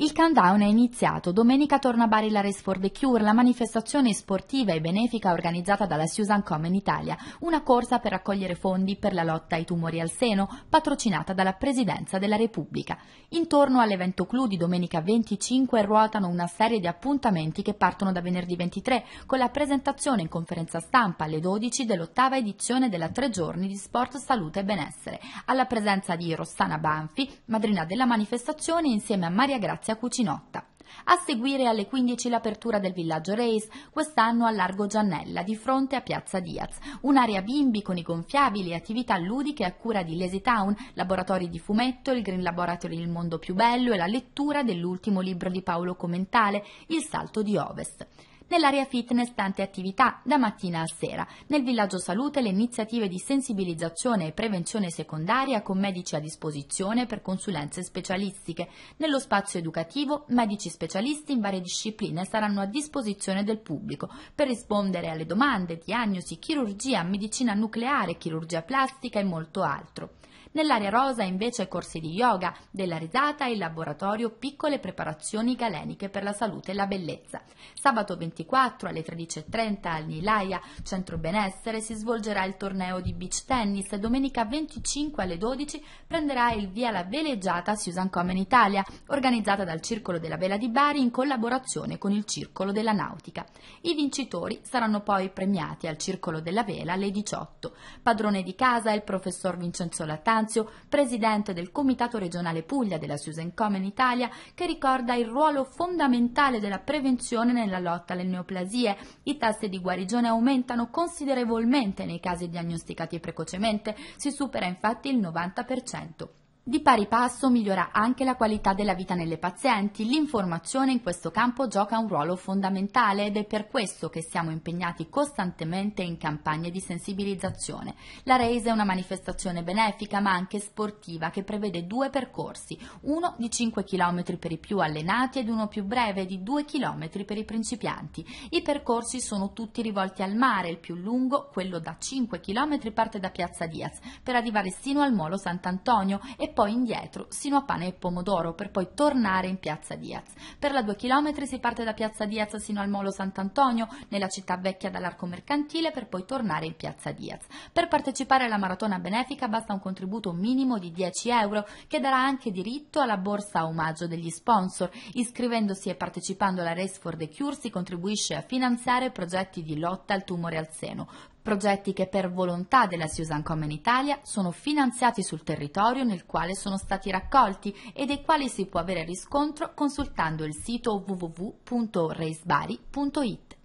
Il countdown è iniziato. Domenica torna a Bari la Race for the Cure, la manifestazione sportiva e benefica organizzata dalla Susan Common Italia, una corsa per raccogliere fondi per la lotta ai tumori al seno, patrocinata dalla Presidenza della Repubblica. Intorno all'evento clou di domenica 25 ruotano una serie di appuntamenti che partono da venerdì 23 con la presentazione in conferenza stampa alle 12 dell'ottava edizione della Tre Giorni di Sport, Salute e Benessere, alla presenza di Rossana Banfi, madrina della manifestazione, insieme a Maria Grazia Grazia Cucinotta. A seguire alle 15 l'apertura del villaggio Race, quest'anno a Largo Giannella, di fronte a Piazza Diaz. Un'area bimbi con i gonfiabili e attività ludiche a cura di Lazy Town, laboratori di fumetto, il Green Laboratory Il Mondo Più Bello e la lettura dell'ultimo libro di Paolo Commentale, Il Salto di Ovest nell'area fitness tante attività da mattina a sera. Nel villaggio salute le iniziative di sensibilizzazione e prevenzione secondaria con medici a disposizione per consulenze specialistiche. Nello spazio educativo medici specialisti in varie discipline saranno a disposizione del pubblico per rispondere alle domande, diagnosi, chirurgia, medicina nucleare, chirurgia plastica e molto altro. Nell'area rosa invece corsi di yoga, della risata e il laboratorio piccole preparazioni galeniche per la salute e la bellezza. Sabato 23 24 alle 13.30 al Nilaia Centro Benessere si svolgerà il torneo di beach tennis domenica 25 alle 12 prenderà il via la veleggiata Susan Common Italia, organizzata dal Circolo della Vela di Bari in collaborazione con il Circolo della Nautica. I vincitori saranno poi premiati al Circolo della Vela alle 18. Padrone di casa è il professor Vincenzo Lattanzio, presidente del Comitato regionale Puglia della Susan Common Italia, che ricorda il ruolo fondamentale della prevenzione nella lotta alle neoplasie, i tassi di guarigione aumentano considerevolmente nei casi diagnosticati precocemente, si supera infatti il 90%. Di pari passo migliora anche la qualità della vita nelle pazienti, l'informazione in questo campo gioca un ruolo fondamentale ed è per questo che siamo impegnati costantemente in campagne di sensibilizzazione. La RAISE è una manifestazione benefica ma anche sportiva che prevede due percorsi, uno di 5 km per i più allenati ed uno più breve di 2 km per i principianti. I percorsi sono tutti rivolti al mare, il più lungo, quello da 5 km parte da Piazza Diaz per arrivare sino al Molo Sant'Antonio e poi indietro sino a Pane e Pomodoro per poi tornare in Piazza Diaz. Per la 2 km si parte da Piazza Diaz sino al Molo Sant'Antonio, nella città vecchia dall'Arco Mercantile per poi tornare in Piazza Diaz. Per partecipare alla maratona benefica basta un contributo minimo di 10 euro che darà anche diritto alla borsa omaggio degli sponsor. Iscrivendosi e partecipando alla Race for the Cure si contribuisce a finanziare progetti di lotta al tumore al seno, progetti che per volontà della Susan Common Italia sono finanziati sul territorio nel quale sono stati raccolti e dei quali si può avere riscontro consultando il sito www.reisbari.it.